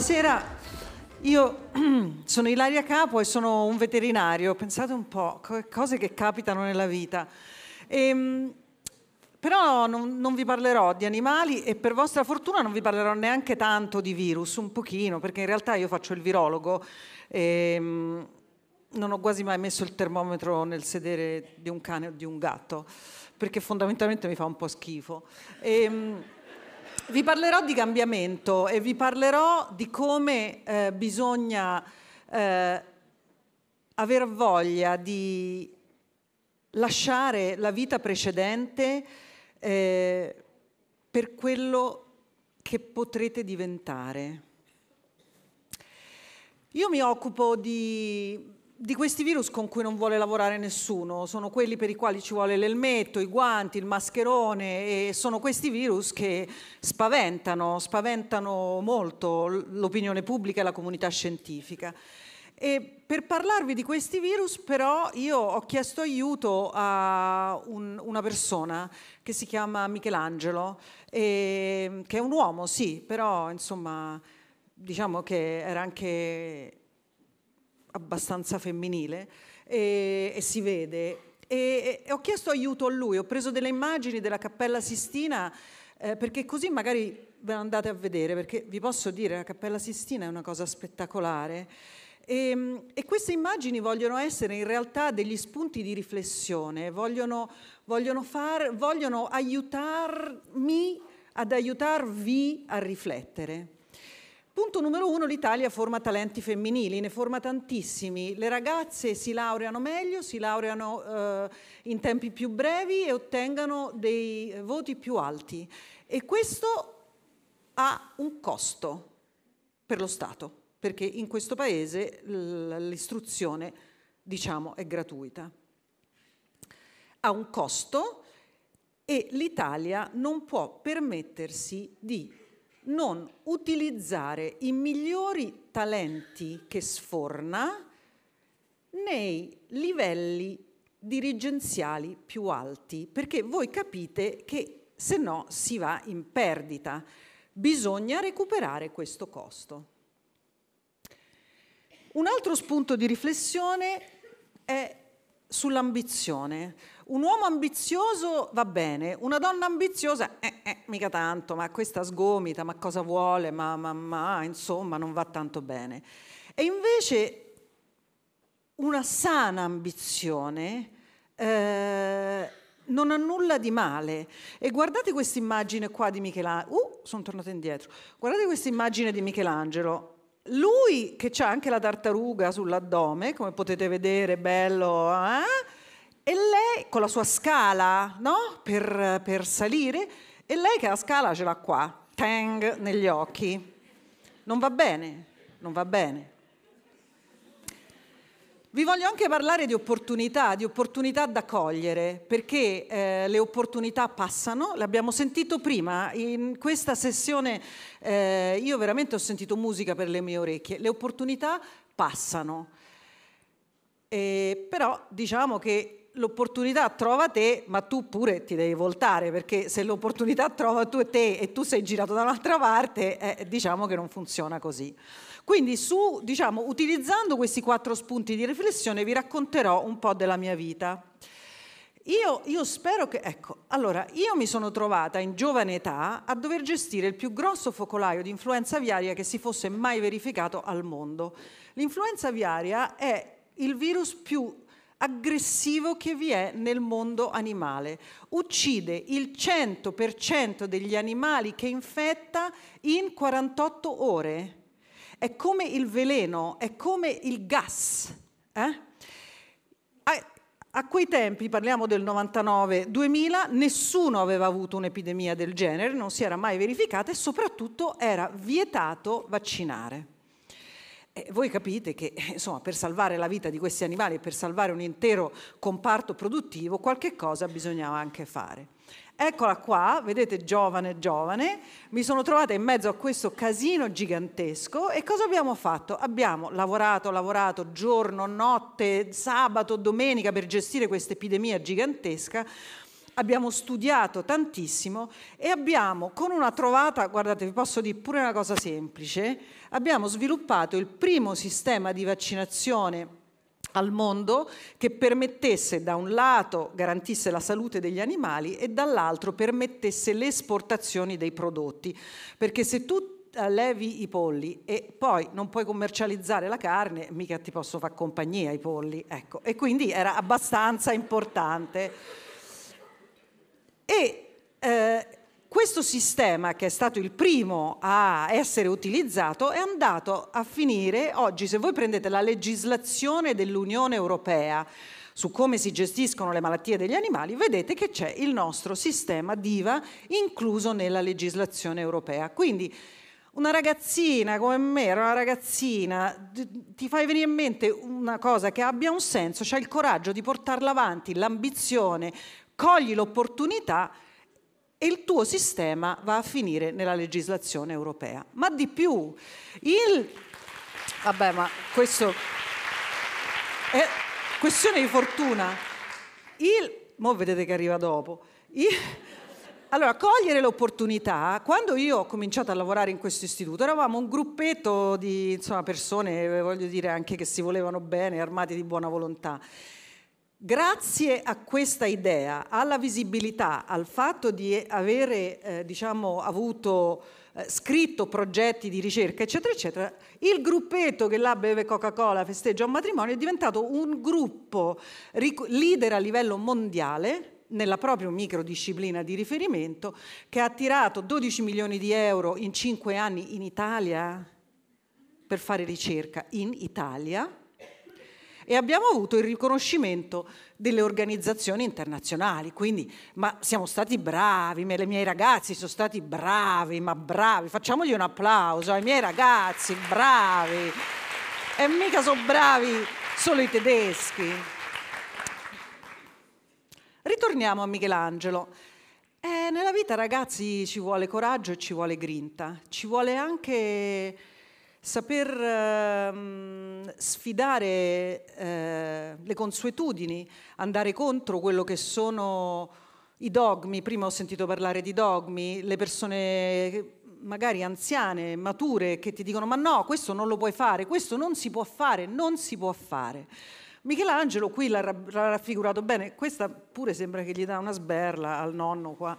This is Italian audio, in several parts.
Buonasera, io sono Ilaria Capo e sono un veterinario, pensate un po', cose che capitano nella vita. E, ehm, però non, non, vi parlerò di animali e per vostra fortuna non vi parlerò neanche tanto di virus, un pochino, perché in realtà io faccio il virologo e ehm, non ho quasi mai messo il termometro nel sedere di un cane o di un gatto, perché fondamentalmente mi fa un po' schifo. E, ehm, vi parlerò di cambiamento e vi parlerò di come eh, bisogna eh, aver voglia di lasciare la vita precedente eh, per quello che potrete diventare. Io mi occupo di di questi virus con cui non vuole lavorare nessuno, sono quelli per i quali ci vuole l'elmetto, i guanti, il mascherone e sono questi virus che spaventano, spaventano molto l'opinione pubblica e la comunità scientifica. E per parlarvi di questi virus però io ho chiesto aiuto a un, una persona che si chiama Michelangelo, e, che è un uomo sì, però insomma diciamo che era anche abbastanza femminile e, e si vede. E, e, ho chiesto aiuto a lui, ho preso delle immagini della Cappella Sistina eh, perché così magari ve le andate a vedere, perché vi posso dire la Cappella Sistina è una cosa spettacolare. E, ehm, e, queste immagini vogliono essere in realtà degli spunti di riflessione, vogliono, vogliono, far, vogliono aiutarmi ad aiutarvi a riflettere. Punto numero uno, l'Italia forma talenti femminili, ne forma tantissimi. Le ragazze si laureano meglio, si laureano eh, in tempi più brevi e ottengano dei eh, voti più alti. E questo ha un costo per lo Stato, perché in questo Paese l'istruzione, diciamo, è gratuita. Ha un costo e l'Italia non può permettersi di non utilizzare i migliori talenti che sforna nei livelli dirigenziali più alti, perché voi capite che se no si va in perdita. Bisogna recuperare questo costo. Un altro spunto di riflessione è sull'ambizione. Un uomo ambizioso va bene, una donna ambiziosa, eh, eh, mica tanto, ma questa sgomita, ma cosa vuole, ma, ma, ma, insomma, non va tanto bene. E invece una sana ambizione eh, non ha nulla di male. E guardate questa immagine qua di Michelangelo. Uh, sono tornata indietro. Guardate questa immagine di Michelangelo. Lui che ha anche la tartaruga sull'addome, come potete vedere, bello, eh? con la sua scala no? per, per salire e lei che la scala ce l'ha qua, tang negli occhi. Non va bene, non va bene. Vi voglio anche parlare di opportunità, di opportunità da cogliere, perché eh, le opportunità passano, l'abbiamo sentito prima, in questa sessione eh, io veramente ho sentito musica per le mie orecchie, le opportunità passano, eh, però diciamo che l'opportunità trova te, ma tu pure ti devi voltare, perché se l'opportunità trova tu e te e tu sei girato da un'altra parte, eh, diciamo che non funziona così. Quindi su, diciamo, utilizzando questi quattro spunti di riflessione vi racconterò un po' della mia vita. Io, io, spero che, ecco, allora, io mi sono trovata in giovane età a dover gestire il più grosso focolaio di influenza aviaria che si fosse mai verificato al mondo. L'influenza aviaria è il virus più aggressivo che vi è nel mondo animale. Uccide il 100% degli animali che infetta in 48 ore. È come il veleno, è come il gas. Eh? A, a quei tempi, parliamo del 99-2000, nessuno aveva avuto un'epidemia del genere, non si era mai verificata e soprattutto era vietato vaccinare. E eh, voi capite che eh, insomma, per salvare la vita di questi animali e per salvare un intero comparto produttivo qualche cosa bisognava anche fare. Eccola qua, vedete giovane, giovane, mi sono trovata in mezzo a questo casino gigantesco e cosa abbiamo fatto? Abbiamo lavorato, lavorato giorno, notte, sabato, domenica per gestire questa epidemia gigantesca abbiamo studiato tantissimo e abbiamo con una trovata, guardate vi posso dire pure una cosa semplice, abbiamo sviluppato il primo sistema di vaccinazione al mondo che permettesse da un lato garantisse la salute degli animali e dall'altro permettesse le esportazioni dei prodotti perché se tu eh, levi i polli e poi non puoi commercializzare la carne, mica ti posso far compagnia i polli, ecco. E quindi era abbastanza importante e eh, questo sistema, che è stato il primo a essere utilizzato, è andato a finire oggi, se voi prendete la legislazione dell'Unione Europea, su come si gestiscono le malattie degli animali, vedete che c'è il nostro sistema DIVA incluso nella legislazione europea. Quindi una ragazzina come me, una ragazzina, ti fai venire in mente una cosa che abbia un senso, c'è il coraggio di portarla avanti, l'ambizione, cogli l'opportunità e il tuo sistema va a finire nella legislazione europea. Ma di più, il... Vabbè, ma questo è questione di fortuna. Il... Mo vedete che arriva dopo. Il... Allora, cogliere l'opportunità, quando io ho cominciato a lavorare in questo istituto, eravamo un gruppetto di insomma, persone, voglio dire, anche che si volevano bene, armati di buona volontà. Grazie a questa idea, alla visibilità, al fatto di avere eh, diciamo, avuto eh, scritto progetti di ricerca, eccetera, eccetera, il gruppetto che là beve Coca-Cola, festeggia un matrimonio, è diventato un gruppo leader a livello mondiale nella propria microdisciplina di riferimento che ha attirato 12 milioni di euro in 5 anni in Italia per fare ricerca in Italia e abbiamo avuto il riconoscimento delle organizzazioni internazionali. Quindi, ma siamo stati bravi, i miei ragazzi sono stati bravi, ma bravi. Facciamogli un applauso ai miei ragazzi, bravi. E mica sono bravi solo i tedeschi. Ritorniamo a Michelangelo. Eh, nella vita, ragazzi, ci vuole coraggio e ci vuole grinta, ci vuole anche saper eh, sfidare eh, le consuetudini, andare contro quello che sono i dogmi, prima ho sentito parlare di dogmi, le persone magari anziane, mature, che ti dicono ma no, questo non lo puoi fare, questo non si può fare, non si può fare. Michelangelo qui l'ha raffigurato bene, questa pure sembra che gli dà una sberla al nonno qua.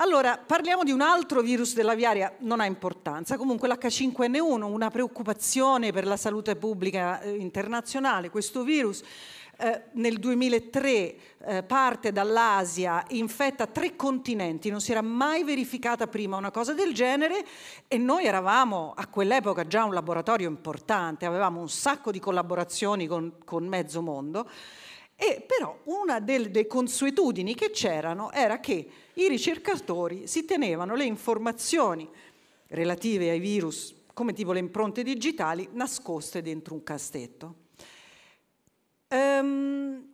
Allora, parliamo di un altro virus dell'aviaria, non ha importanza, comunque l'H5N1, una preoccupazione per la salute pubblica eh, internazionale, questo virus eh, nel 2003 eh, parte dall'Asia, infetta tre continenti, non si era mai verificata prima una cosa del genere e noi eravamo a quell'epoca già un laboratorio importante, avevamo un sacco di collaborazioni con, con mezzo mondo e però una delle consuetudini che c'erano era che i ricercatori si tenevano le informazioni relative ai virus, come tipo le impronte digitali, nascoste dentro un castetto. Ehm,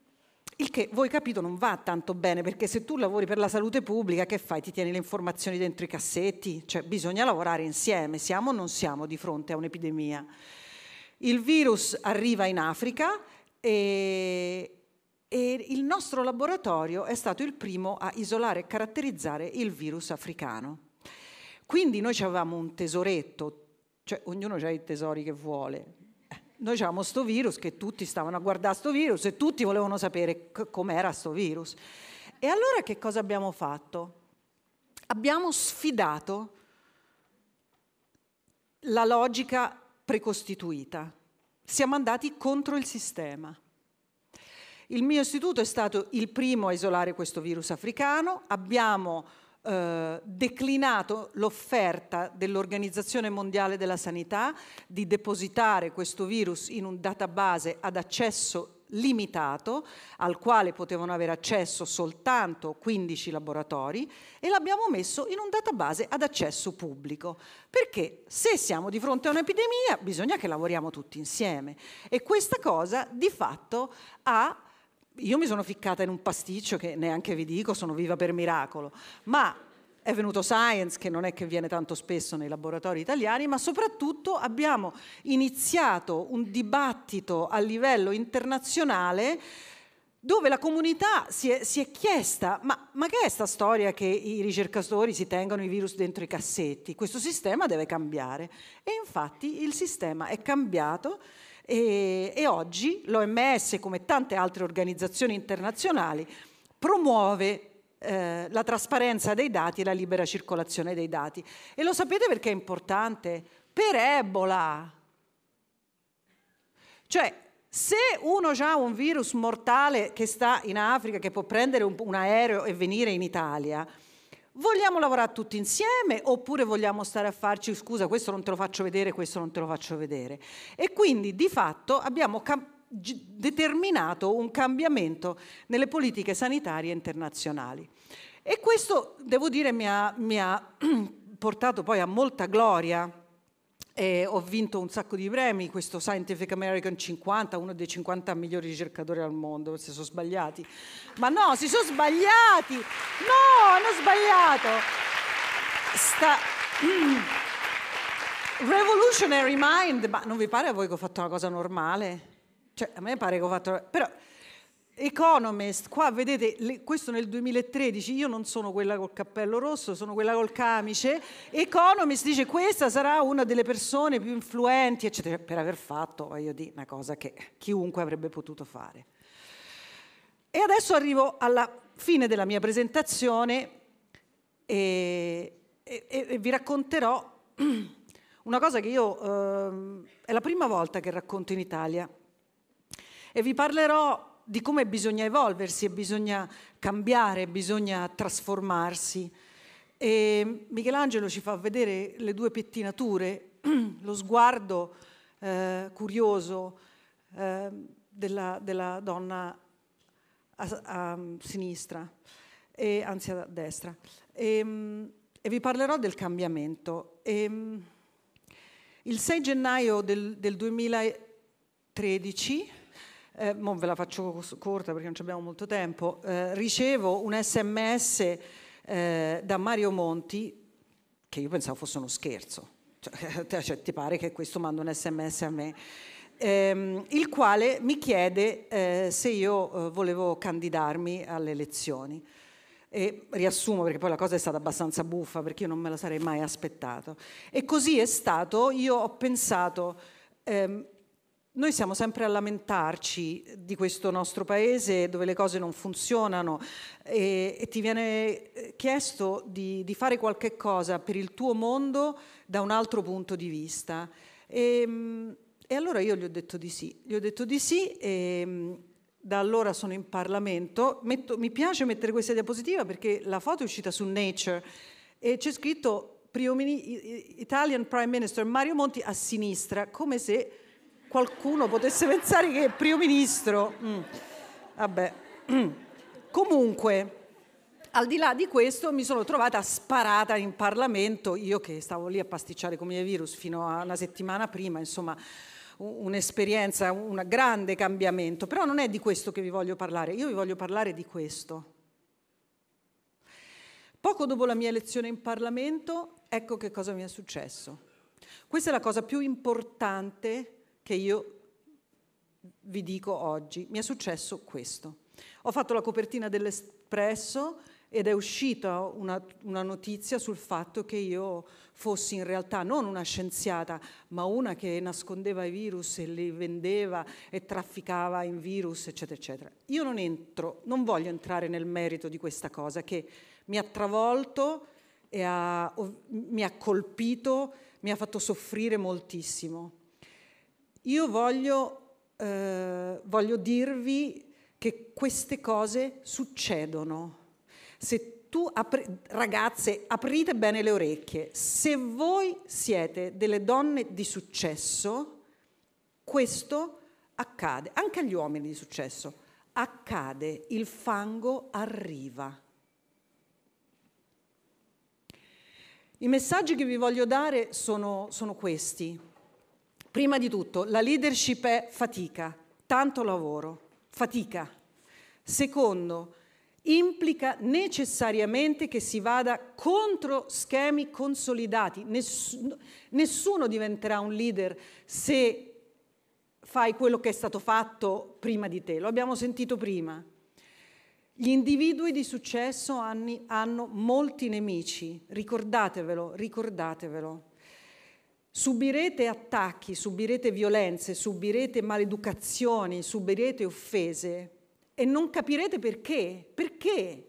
il che, voi capito, non va tanto bene, perché se tu lavori per la salute pubblica, che fai? Ti tieni le informazioni dentro i cassetti? Cioè, bisogna lavorare insieme, siamo o non siamo di fronte a un'epidemia? Il virus arriva in Africa e, e il nostro laboratorio è stato il primo a isolare e caratterizzare il virus africano. Quindi noi avevamo un tesoretto, cioè ognuno ha i tesori che vuole. Noi avevamo questo virus che tutti stavano a guardare questo virus e tutti volevano sapere c- com'era questo virus. E allora che cosa abbiamo fatto? Abbiamo sfidato la logica precostituita. Siamo andati contro il sistema il mio istituto è stato il primo a isolare questo virus africano, abbiamo eh, declinato l'offerta dell'Organizzazione Mondiale della Sanità di depositare questo virus in un database ad accesso limitato al quale potevano avere accesso soltanto 15 laboratori e l'abbiamo messo in un database ad accesso pubblico. Perché se siamo di fronte a un'epidemia bisogna che lavoriamo tutti insieme e questa cosa di fatto ha io mi sono ficcata in un pasticcio che neanche vi dico, sono viva per miracolo, ma è venuto Science che non è che viene tanto spesso nei laboratori italiani, ma soprattutto abbiamo iniziato un dibattito a livello internazionale dove la comunità si è, si è chiesta ma, ma, che è sta storia che i ricercatori si tengono i virus dentro i cassetti? Questo sistema deve cambiare. E infatti il sistema è cambiato e, e oggi l'OMS, come tante altre organizzazioni internazionali, promuove eh, la trasparenza dei dati e la libera circolazione dei dati. E lo sapete perché è importante? Per Ebola. Cioè, se uno ha un virus mortale che sta in Africa, che può prendere un, un aereo e venire in Italia, Vogliamo lavorare tutti insieme oppure vogliamo stare a farci scusa, questo non te lo faccio vedere, questo non te lo faccio vedere. E quindi di fatto abbiamo determinato un cambiamento nelle politiche sanitarie internazionali. E questo, devo dire, mi ha, mi ha portato poi a molta gloria e ho vinto un sacco di premi, questo Scientific American 50, uno dei 50 migliori ricercatori al mondo, si sono sbagliati. Ma no, si sono sbagliati! No, hanno sbagliato! Sta... Mm, revolutionary Mind, ma non vi pare a voi che ho fatto una cosa normale? Cioè, a me pare che ho fatto... Però Economist, qua vedete, questo nel 2013, io non sono quella col cappello rosso, sono quella col camice, Economist dice questa sarà una delle persone più influenti, eccetera, per aver fatto, voglio dire, una cosa che chiunque avrebbe potuto fare. E adesso arrivo alla fine della mia presentazione e, e, e vi racconterò una cosa che io, eh, è la prima volta che racconto in Italia e vi parlerò di come bisogna evolversi bisogna cambiare, bisogna trasformarsi. E Michelangelo ci fa vedere le due pettinature, lo sguardo eh, curioso eh, della, della, donna a, a sinistra, e, anzi a destra. E, ehm, e, vi parlerò del cambiamento. Ehm, il 6 gennaio del, del 2013 eh, ve la faccio corta perché non abbiamo molto tempo, eh, ricevo un sms eh, da Mario Monti che io pensavo fosse uno scherzo, cioè, cioè, ti pare che questo manda un sms a me, ehm, il quale mi chiede eh, se io eh, volevo candidarmi alle elezioni. E riassumo perché poi la cosa è stata abbastanza buffa perché io non me la sarei mai aspettato. E così è stato, io ho pensato... Ehm, noi siamo sempre a lamentarci di questo nostro paese dove le cose non funzionano e, e ti viene eh, chiesto di, di, fare qualche cosa per il tuo mondo da un altro punto di vista. E, ehm, e allora io gli ho detto di sì, gli ho detto di sì e ehm, da allora sono in Parlamento. Metto, mi piace mettere questa diapositiva perché la foto è uscita su Nature e c'è scritto Italian Prime Minister Mario Monti a sinistra, come se qualcuno potesse pensare che è primo ministro... Mm, vabbè. Comunque, al di là di questo mi sono trovata sparata in Parlamento, io che stavo lì a pasticciare come virus fino a una settimana prima, insomma un'esperienza, un grande cambiamento, però non è di questo che vi voglio parlare, io vi voglio parlare di questo. Poco dopo la mia elezione in Parlamento, ecco che cosa mi è successo. Questa è la cosa più importante che io vi dico oggi. Mi è successo questo. Ho fatto la copertina dell'Espresso ed è uscita una, una, notizia sul fatto che io fossi in realtà non una scienziata, ma una che nascondeva i virus e li vendeva e trafficava in virus, eccetera, eccetera. Io non entro, non voglio entrare nel merito di questa cosa che mi ha travolto e ha, mi ha colpito, mi ha fatto soffrire moltissimo. Io voglio, eh, voglio dirvi che queste cose succedono. Se tu apri, ragazze, aprite bene le orecchie. Se voi siete delle donne di successo, questo accade. Anche agli uomini di successo. Accade, il fango arriva. I messaggi che vi voglio dare sono, sono questi. Prima di tutto, la leadership è fatica, tanto lavoro, fatica. Secondo, implica necessariamente che si vada contro schemi consolidati. Nessuno, nessuno diventerà un leader se fai quello che è stato fatto prima di te, lo abbiamo sentito prima. Gli individui di successo hanno molti nemici, ricordatevelo, ricordatevelo subirete attacchi, subirete violenze, subirete maleducazioni, subirete offese e non capirete perché. Perché?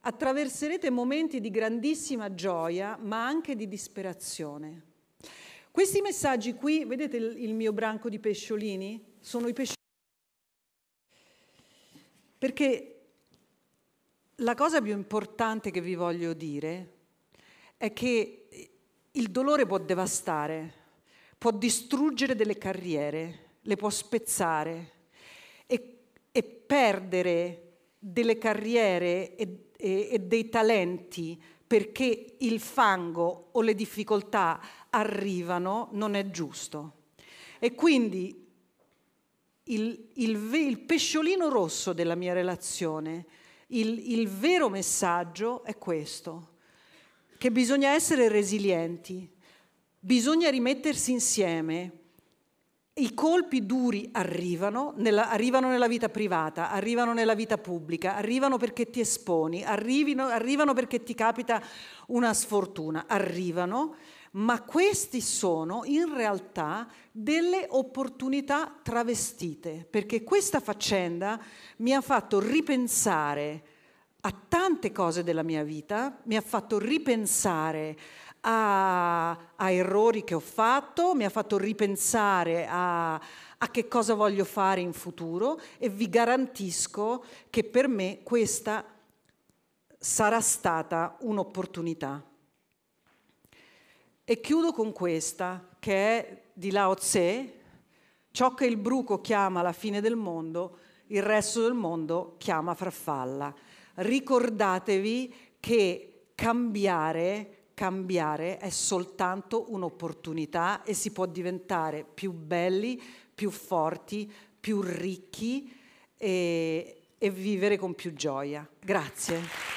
Attraverserete momenti di grandissima gioia, ma anche di disperazione. Questi messaggi qui, vedete il mio branco di pesciolini? Sono i pesciolini. Perché la cosa più importante che vi voglio dire è che il dolore può devastare, può distruggere delle carriere, le può spezzare e, e perdere delle carriere e, e, e dei talenti perché il fango o le difficoltà arrivano non è giusto. E quindi il, il, il, pesciolino rosso della mia relazione, il, il vero messaggio è questo che bisogna essere resilienti, bisogna rimettersi insieme. I colpi duri arrivano nella, arrivano nella vita privata, arrivano nella vita pubblica, arrivano perché ti esponi, arrivino, arrivano perché ti capita una sfortuna, arrivano, ma questi sono in realtà delle opportunità travestite, perché questa faccenda mi ha fatto ripensare a tante cose della mia vita, mi ha fatto ripensare a, a errori che ho fatto, mi ha fatto ripensare a, a che cosa voglio fare in futuro e vi garantisco che per me questa sarà stata un'opportunità. E chiudo con questa, che è di Lao Tse, ciò che il bruco chiama la fine del mondo, il resto del mondo chiama farfalla ricordatevi che cambiare, cambiare è soltanto un'opportunità e si può diventare più belli, più forti, più ricchi e, e vivere con più gioia. Grazie.